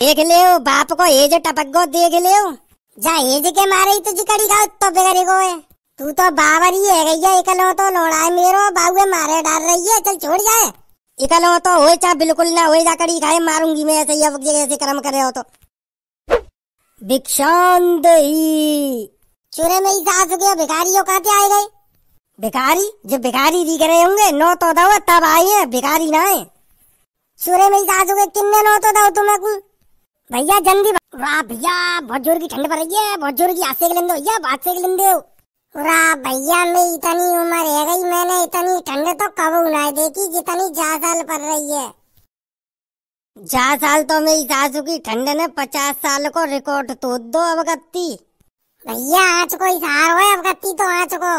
देख ले बाप को एज टपक गो देख ले जा एज के मारे ही तुझी कड़ी का तो बेगरी को है तू तो बाबर ही है गैया इकलो तो लोड़ा है मेरो बाबू मारे डाल रही है चल छोड़ जाए इकलो तो हो चा बिल्कुल ना हो जा कड़ी खाए मारूंगी मैं ऐसे ही अब ऐसे कर्म कर रहे हो तो भिक्षांत ही चुरे में ही गया भिखारियों का कहा आए गए भिखारी जब भिखारी दिख रहे होंगे नो तो दो तब आए हैं भिखारी ना है चुरे में सास चुके किन्ने नो तो दो तुम्हें भैया जल्दी वाह भैया बहुत जोर की ठंड पड़ रही है बहुत जोर की आसे के लेंदे भैया बात से लेंदे वाह भैया मैं इतनी उम्र है गई मैंने इतनी ठंड तो कब ना देखी जितनी जा साल पड़ रही है जा साल तो मेरी सासू की ठंड ने पचास साल को रिकॉर्ड तोड़ दो अब गत्ती भैया आज को इशार हो अब गत्ती तो आज को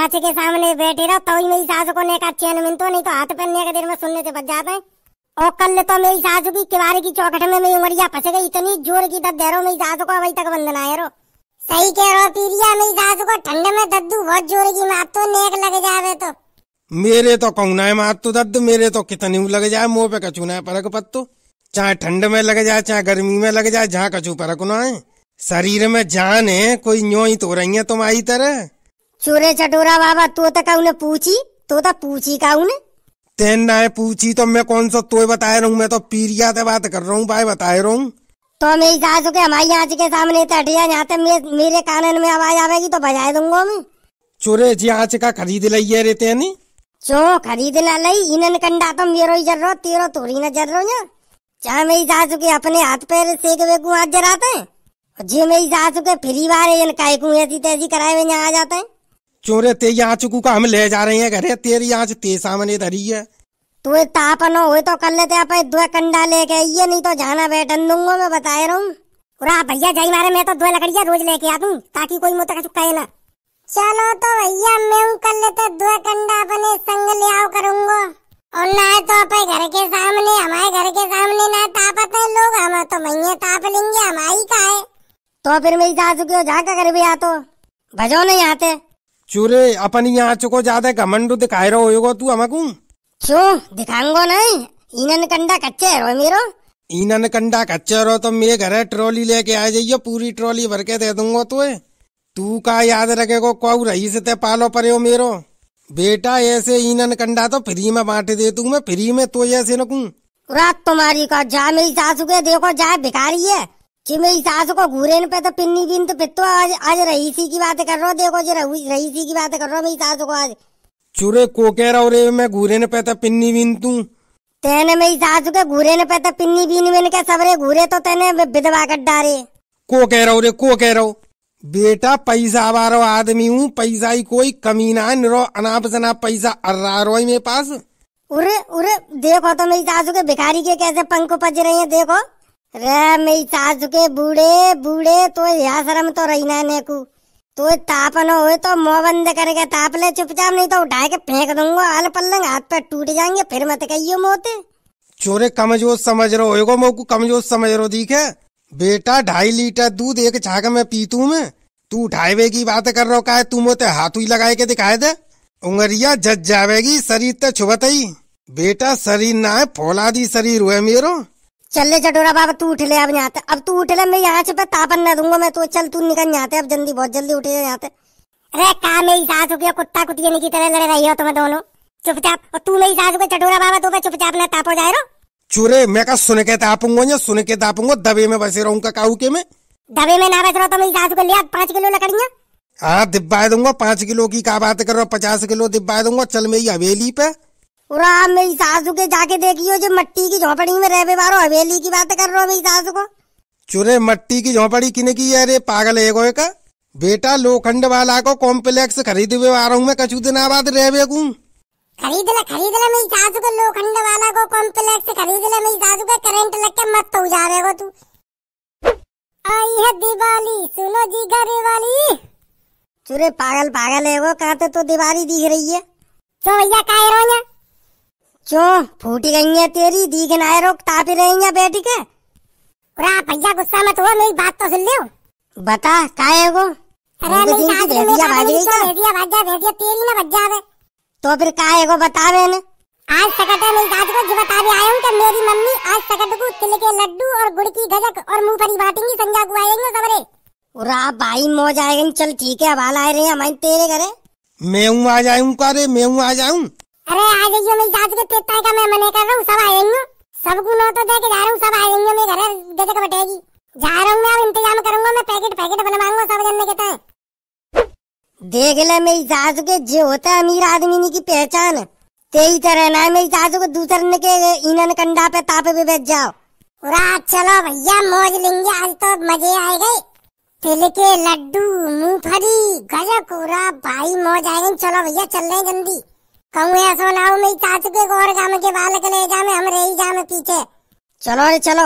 आज के सामने बैठे रहो तो ही मेरी सासू को नेका चैन मिनतो नहीं तो हाथ पर नेका देर में सुनने से बच जाते हैं और कल तो मेरी सासू की किवारे की चौखट में मेरी उमरिया फंस गई इतनी जोर की दर्द रो मेरी सासू को अभी तक वंदना है रो सही कह रहा पीरिया मेरी सासू को ठंड में दद्दू बहुत जोर की मात तो नेक लग जावे तो मेरे तो कहना है मात तो दद्द मेरे तो कितनी लग जाए मुंह पे कचूना है परक पत्तो चाहे ठंड में लग जाए चाहे गर्मी में लग जाए जहाँ कचू परक ना है शरीर में जान है कोई न्यो ही तो रही है तुम्हारी तरह चोरे चटोरा बाबा तो कहू ने पूछी तो पूछी कहू ने तेन ना पूछी तो मैं कौन सा तो बताए रहा हूँ मैं तो पीरिया से बात कर रहा हूँ भाई बताए रहा हूँ तो मैं कहा चुके तो हमारी आज के सामने तटिया यहाँ तक मेरे कानन में आवाज आवेगी तो बजाए दूंगा मैं चोरे जी आज का खरीद लिये रहते है नी चो खरीद ना लई इनन कंडा तो मेरो ही जर रो तेरो तोरी न जर रो ना चाहे मैं ही जा चुके अपने हाथ पैर सेक वेकू हाथ जराते जी मैं ही जा चुके फ्री बार इनका ऐसी तैसी कराए हुए यहाँ आ जाते हैं चोरे ते आँच को हम ले जा रहे हैं घरे तेरी आँच ते सामने धरी है तू तापनो हो तो कर लेते आप दो कंडा लेके ये नहीं तो जाना बैठन दूंगा मैं बता रहा हूँ पूरा भैया जाई मारे मैं तो दो लकड़िया रोज लेके आ दूँ ताकि कोई मुझे चुका ना चलो तो भैया मैं कर लेते दो कंडा अपने संग ले आओ करूंगा और ना तो अपने घर के सामने हमारे घर के सामने ना तापते लोग हम तो मैया ताप लेंगे हमारी का है तो फिर मेरी सासू क्यों जाकर घर भी आ तो भजो नहीं आते चूरे अपन यहाँ चुको ज्यादा घमंडू दिखाई रहो होगा तू हमकू क्यों दिखाऊंगो नहीं इनन कंडा कच्चे रो मेरो ईनन कंडा कच्चे रो तो मेरे घर ट्रॉली लेके आ जाइयो पूरी ट्रॉली भर के दे दूंगा तुम्हें तू का याद रखेगो कौ रही से ते पालो परे हो मेरो बेटा ऐसे ईनन कंडा तो फ्री में बांट दे तू मैं फ्री में तो ऐसे नकू रात तुम्हारी का जा मेरी सासू के देखो जाए भिखारी है कि मेरी सास को घूरे पे तो पिन्नी बिन तो पित्तो आज आज रईसी की बात कर रहा हूँ देखो जी रईसी की बात कर रहा हूँ मेरी सास को आज चुरे को कह रहा हूँ मैं घूरे पे तो पिन्नी बिन तू तेने मेरी सास के घूरेन पे तो पिन्नी बीन बिन के सबरे घूरे तो तेने विधवा कर डारे को कह रहा हूँ को कह रहा बेटा पैसा वारो आदमी हूँ पैसा ही कोई कमी ना निरो अनाप सनाप पैसा अर्रा रो मेरे पास उरे उरे देखो तो मेरी सासू के भिखारी के कैसे पंख पज रहे हैं देखो रे मेरी सासु के बूढ़े बूढ़े तो यहाँ शर्म तो रही ना ने को तो तापन हो तो मुंह बंद करके ताप ले चुपचाप नहीं तो उठा के फेंक दूंगा आल पल्लंग हाथ पे टूट जाएंगे फिर मत कहियो मोते चोरे कमजोर समझ रहे हो मो को कमजोर समझ रहे दीखे बेटा ढाई लीटर दूध एक छाक में पीतू मैं तू उठावे की बात कर रहा का तू मोते हाथ ही लगाए के दिखाए दे उंगरिया जज जावेगी शरीर तो छुबत ही बेटा शरीर ना है फौलादी शरीर हुआ मेरो चल ले चटोरा बाबा तू उठ ले अब यहाँ अब तू उठ ले मैं यहाँ से पे तापन न दूंगा मैं तो चल तू निकल यहाँ अब जल्दी बहुत जल्दी उठे यहाँ पे अरे कहा मेरी सास हो गया कुत्ता कुतिया की तरह लड़ रही हो तुम दोनों चुपचाप और तू मेरी सास हो गया चटोरा बाबा तो मैं चुपचाप ना तापो जाए रो चूरे मैं कहा सुन के तापूंगा या सुन के तापूंगा दबे में बसे रहूंगा काऊ के में दबे में ना बस रहा तो मेरी सास को लिया पाँच किलो लकड़िया हाँ दिब्बा दूंगा पाँच किलो की क्या बात कर रहा हूँ पचास किलो दिब्बा दूंगा चल मेरी हवेली पे पूरा मेरी सासू के जाके देखियो जो मट्टी की झोपड़ी में रहे बारो हवेली की बात कर रहे हो मेरी सासू को चुरे मट्टी की झोपड़ी किने की अरे पागल एक का बेटा लोखंड वाला को कॉम्प्लेक्स खरीद हुए आ रहा हूँ मैं कछु दिन आबाद रह खरीद ले खरीद ले मेरी सासू को लोखंड वाला को कॉम्प्लेक्स खरीद ले मेरी सासू का करंट लग के मत तो जा रहे हो तू आई है दिवाली सुनो जी घर वाली चुरे पागल पागल है वो कहा तो दिवाली दिख रही है तो भैया कह का क्यों फूटी गई है तेरी दीख नाय रोक तापी रही है बेटी के भैया गुस्सा मत हो मेरी बात तो सुन लियो बता का है वो तो, तो फिर का है वो बतावे ने आज सकट है मेरी दादी को जो बता भी आया हूँ कि मेरी मम्मी आज सकट को तिल के लड्डू और गुड़ की गजक और मूंगफली बांटेंगी संजा को आएंगे सबरे उरा भाई मौज आएगा चल ठीक है अब आ रहे हैं हमारे तेरे घरे मैं हूँ आ जाऊँ का रे मैं हूँ आ जाऊँ अरे आ जाइयो मैं जांच के तेता का मैं मने कर रहा हूँ सब आ जाएंगे सबको नो तो दे के जा रहा हूँ सब आ जाएंगे मेरे घर का बटेगी जा रहा हूँ मैं अब इंतजाम करूंगा मैं पैकेट पैकेट बनवाऊंगा सब जन ने कहता है देख ले मेरी जांच के जो होता है अमीर आदमी की पहचान तेरी तरह ना मेरी सासू को दूसरने के इनन कंडा पे तापे पे बैठ जाओ उरा चलो भैया मौज लेंगे आज तो मजे आए गए तिल के लड्डू मूंगफली गजक उरा भाई मौज आएंगे चलो भैया चल रहे जल्दी कहूँ ऐसा नाव में चाच के और जाम के बाल के ले जामे हम रही जामे पीछे चलो रे चलो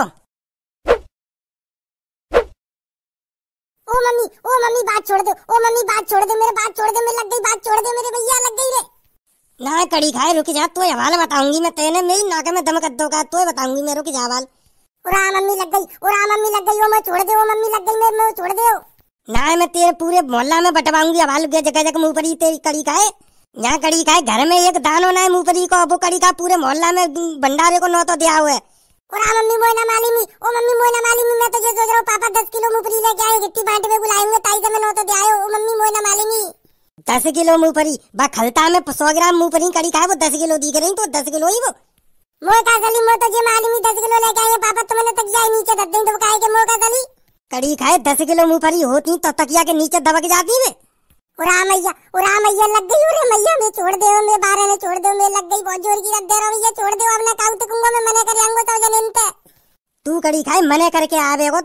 ओ मम्मी ओ मम्मी बात छोड़ दे ओ मम्मी बात छोड़ दे मेरे बात छोड़ दे मेरे लग गई बात छोड़ दे मेरे भैया लग गई रे ना कड़ी खाए रुक जा तू हवाल बताऊंगी मैं तेने मेरी नाके में दम कद्दो का तू बताऊंगी मैं रुक जा हवाल उरा मम्मी लग गई उरा मम्मी लग गई ओ मैं छोड़ दे ओ मम्मी लग गई मैं छोड़ दे ना मैं तेरे पूरे मोहल्ला में बटवाऊंगी हवाल जगह जगह मुंह पर ही तेरी कड़ी खाए यहाँ कड़ी का घर में एक दान होना है मूंगफली को वो कड़ी का पूरे मोहल्ला में भंडारे को तो दिया हुआ है और हाँ मम्मी ओ मम्मी मैं तो ये सोच रहा हूँ पापा दस किलो मूंगफली लेके आए गिट्टी में बुलाएंगे ताई से मैं ओ मम्मी दस किलो बा खलता में सौ ग्राम मूंगफली कड़ी खाए वो दस किलो दी रही तो दस किलो ही वो मोका गली मोह तो जी दस किलो लेके आए पापा मैंने तक जाए नीचे दस दिन तो के गली कड़ी खाए दस किलो मूंगफली होती तो तकिया के नीचे दबक जाती है उरा मैया उरा मैया तो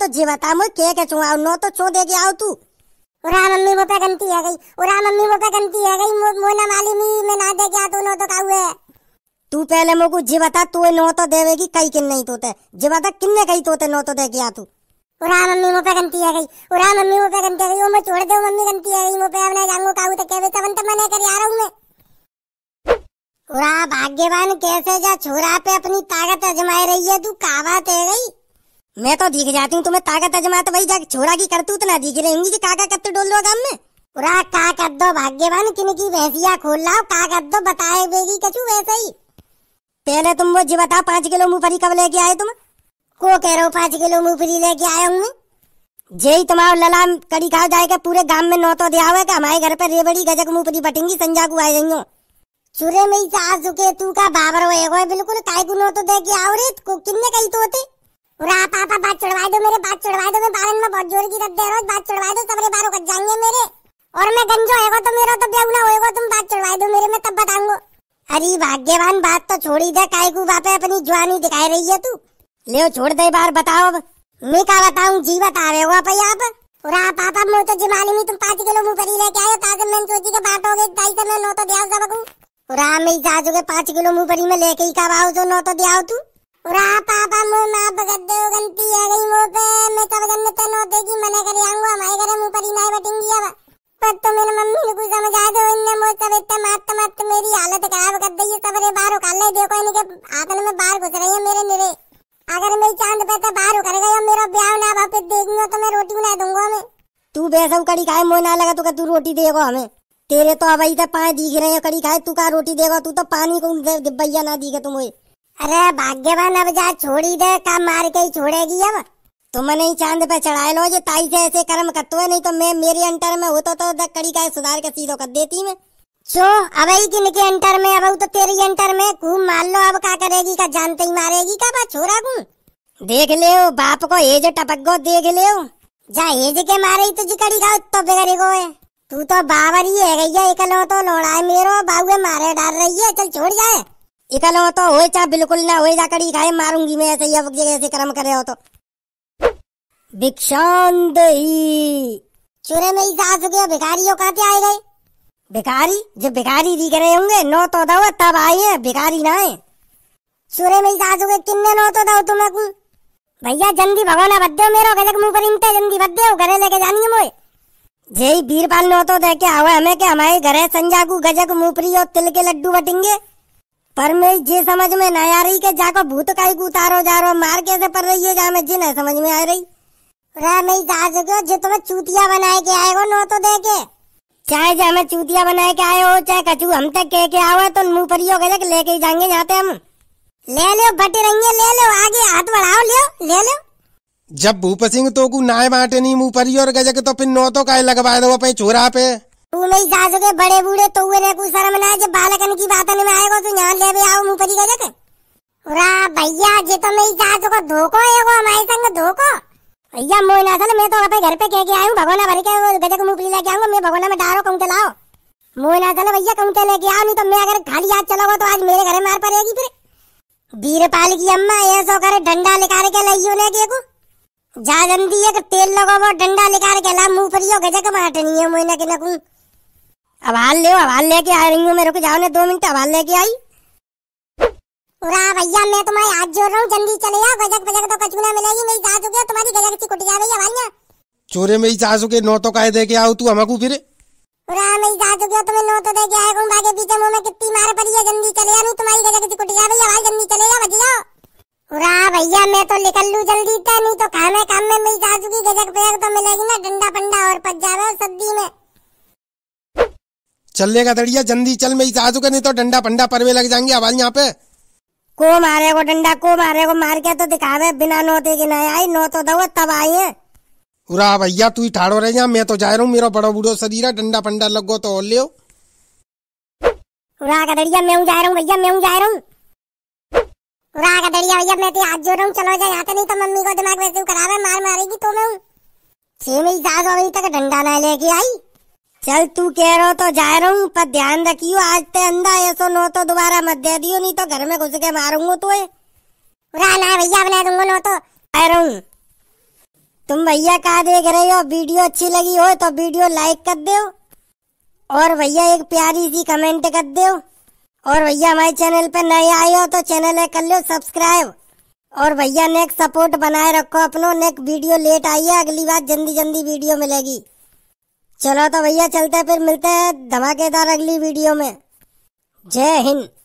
जी बता मुझे के के चुआ नो तो छो दे के आओ तू उरा मम्मी वो पे गलती आ गई उरा मम्मी वो पे गलती आ गई मो ना मालूम मैं ना दे के आ तो नो तो काऊ है तू पहले मोको जी बता तू नो तो देवेगी कई किन नहीं तोते जी बता किन्ने कई तोते नो तो दे के आ तू उरा मम्मी मुंह पे गंती आ गई उरा मम्मी मुंह पे गंती आ गई ओ मैं छोड़ दे मम्मी गंती आ गई मुंह पे अब ना जाऊंगा काऊ तक केवे तवन तक मने कर आ रहा हूं मैं उरा भाग्यवान कैसे जा छोरा पे अपनी ताकत अजमाए रही है तू कावा ते गई मैं तो दिख जाती हूँ तुम्हें ताकत आजमाते भाई जा छोरा की करतूत ना दिख रही होंगी कि काका कत्ते डोल लो काम में उरा का कर दो भाग्यवान किन की भैंसिया खोल लाओ का कर दो बताए बेगी कछु वैसे ही पहले तुम मुझे जी बताओ पांच किलो मुंह मूंगफली कब लेके आए तुम को कह रहा हूँ पांच किलो मूंगफली लेके आया हूँ मैं ही तुम्हारा ललाम कड़ी खाओ जाएगा पूरे गांव में तो दिया हुआ है हमारे घर पर रेबड़ी गजक मूंगफली बटेंगी संजा को आ जाइयो चूरे में ही सास झुके तू का बाबर हो बिल्कुल काय को दे के आओ रे किन्ने कही तो होते बात चढ़वा दो मेरे बात चढ़वा दो मैं बारन में बहुत जोर की रख दे रोज बात चढ़वा दो सबरे बारो कट जाएंगे मेरे और मैं गंजो तो मेरा तो ब्याह ना होएगा तुम बात चढ़वा दो मेरे तब बताऊंगा अरे भाग्यवान बात तो छोड़ी दे काय को बापे अपनी जवानी दिखाई रही है तू ले छोड़ दे बार बताओ अब मैं क्या बताऊं जी बता रहे हो आप भाई आप और आप पापा मो तो जिमाली में तुम पांच किलो मुंह भरी लेके आए ताकि मैं सोची के बांटोगे दाई से मैं नो तो दिया सबकू और आप मैं जाजू के पांच किलो मुंह भरी में लेके ही कब आओ जो नो तो दिया तू और आप पापा मुंह में आप बगत दो गंती आ गई मुंह पे मैं कब गन में नो देगी मना कर आऊंगा हमारे घर मुंह भरी नहीं बटेंगी अब पर तो मेरे मम्मी ने कोई समझ आ दो इनने मुझ तब इतना मारते मारते मेरी हालत खराब कर दी सबरे बाहर उखाड़ ले देखो इनके आंगन में बाहर घुस रही है मेरे मेरे अगर मेरी चांद पे तो बाहर करेगा या मेरा ब्याह ना भापे देखेंगे तो मैं रोटी बना दूंगा हमें तू बेसन कड़ी खाए मोह ना लगा तू तो का तू रोटी देगो हमें तेरे तो अभी तो पाए दिख रहे हैं कड़ी खाए तू का रोटी देगा तू तो पानी को भैया ना दीगे तुम्हें अरे भाग्यवान अब जा छोड़ी दे का मार के ही छोड़ेगी अब तुम नहीं चांद पे चढ़ाए लो ये ताई से ऐसे कर्म करते नहीं तो मैं मेरे अंटर में होता तो कड़ी का सुधार के सीधो कर देती मैं क्यों अबई की निके एंटर में अब तो तेरी एंटर में कू मान लो अब का करेगी का जानते ही मारेगी का बा छोरा कू देख ले बाप को एज टपक गो देख ले जा एज के मारे ही तो जिकड़ी का तो बिगड़ी गो है तू तो बावर ही है गैया इकलो तो लोड़ा है मेरो बाहुए मारे डर रही है चल छोड़ जाए इकलो तो हो चाहे बिल्कुल ना हो जा कड़ी खाए मारूंगी मैं ऐसे ही अब ऐसे कर्म करे हो तो भिक्षांत ही चुरे में ही सास गया भिखारियों कहते आए गए भिखारी जो भिखारी दिख रहे होंगे नौ तो दो तब आए हैं भिखारी ना है सूर्य में सासू के किन्ने नौ तो दो तुम्हें कु भैया जल्दी भगवाना बद्दे मेरो गलक मुंह पर इनते जल्दी बद दो घरे लेके जानी है मोए जय बीरपाल नौ तो देखे आवे हमें के हमारे घरे संजा को गजक मुंहपरी और तिल के लड्डू बटेंगे पर मैं जे समझ में ना आ रही के जाको भूत काई को उतारो जा रो मार कैसे पड़ रही है जा मैं जिन समझ में आ रही रे मैं जा को जे तुम्हें चूतिया बनाए के आएगा नो तो देखे चाहे जो हमें चूतिया बना के आए हो चाहे कचू हम तक कह के आवे तो मुंह पर हो गए लेके जाएंगे जाते हम ले लो बटे रहेंगे ले लो आगे हाथ बढ़ाओ लियो ले लो जब भूप सिंह तो कु नाय बाटे नहीं मुंह पर और गजक तो फिर नो तो काय लगवा दो अपने छोरा पे तू नहीं जा सके बड़े बूढ़े तो हुए ने कुछ शर्म ना जब बालकन की बात में आएगा तो यहाँ ले भी आओ मुंह पर गजक उरा भैया जे तो नहीं जा सको धोखो है हमारे संग धोखो भैया मोई ना मैं तो अपने घर पे कह के आयू हूँ भगवाना भर के वो गजक मूंगफली लेके आऊंगा मैं भगवाना में डालो कहूँ चलाओ मोहन ना चले भैया कहूँ लेके आओ नहीं तो मैं अगर खाली हाथ चलाऊंगा तो आज मेरे घर मार पड़ेगी फिर वीरपाल की अम्मा ऐसा करे डंडा निकाल के लाइयो ने देखो जा जल्दी एक तेल लगो वो डंडा निकाल के ला मूंगफली गजक माटनी है मोहन के नकू अब हाल ले अब हाल लेके आ रही हूँ मैं रुक जाओ ने दो मिनट अब हाल लेके आई पूरा भैया मैं तुम्हारे हाथ जोड़ रहा हूँ जल्दी चले जाओ गजक बजक तो कछु ना मिलेगी मैं जा हो गया तुम्हारी गजक की कुटी जा रही है चोरे मेरी जा चुके नो तो काहे दे के आओ तू हमको फिर पूरा मेरी सासू के तुम्हें नो तो दे के आए कौन भागे पीछे मुंह में कितनी मार पड़ी है जल्दी चले आ नहीं तुम्हारी गजक की कुटी जा रही है जल्दी चले जाओ बच जाओ पूरा भैया मैं तो निकल लूं जल्दी था तो, नहीं तो खाने काम में मैं जा चुकी गजक बजक तो मिलेगी ना डंडा पंडा और पज जावे रहा में चलने का दड़िया जल्दी चल मैं जा का नहीं तो डंडा पंडा परवे लग जाएंगे आवाज यहाँ पे को मारे को डंडा को मारे को मार के तो दिखावे बिना नोते के ना आई नो तो दो तब आई है उरा भैया तू ही ठाड़ो रह जा मैं तो जा रहा हूँ मेरा बड़ा बूढ़ो शरीर है डंडा पंडा लगो तो और लियो उरा का दड़िया मैं हूँ जा रहा हूँ भैया मैं हूँ जा रहा हूँ उरा का दड़िया भैया मैं तेरे तो हाथ जोड़ रहा हूँ चलो जा यहाँ तो नहीं तो मम्मी को दिमाग में है मार मारेगी तो मैं हूँ छह मई सास अभी तक डंडा ना लेके आई चल तू कह रहा हो तो जा रहा हूँ पर ध्यान रखियो आज ते तो अंधा ऐसो नो तो दोबारा मत दे दियो नहीं तो घर में घुस के मारूंगा तुए ना भैया बना दूंगा नो तो आ रहा हूँ तुम भैया कहा देख रहे हो वीडियो अच्छी लगी हो तो वीडियो लाइक कर दो और भैया एक प्यारी सी कमेंट कर दो और भैया हमारे चैनल पे नए आए हो तो चैनल है कर लो सब्सक्राइब और भैया नेक्स्ट सपोर्ट बनाए रखो अपनो नेक्स्ट वीडियो लेट आई है अगली बार जल्दी जल्दी वीडियो मिलेगी चलो तो भैया चलते हैं फिर मिलते हैं धमाकेदार अगली वीडियो में जय हिंद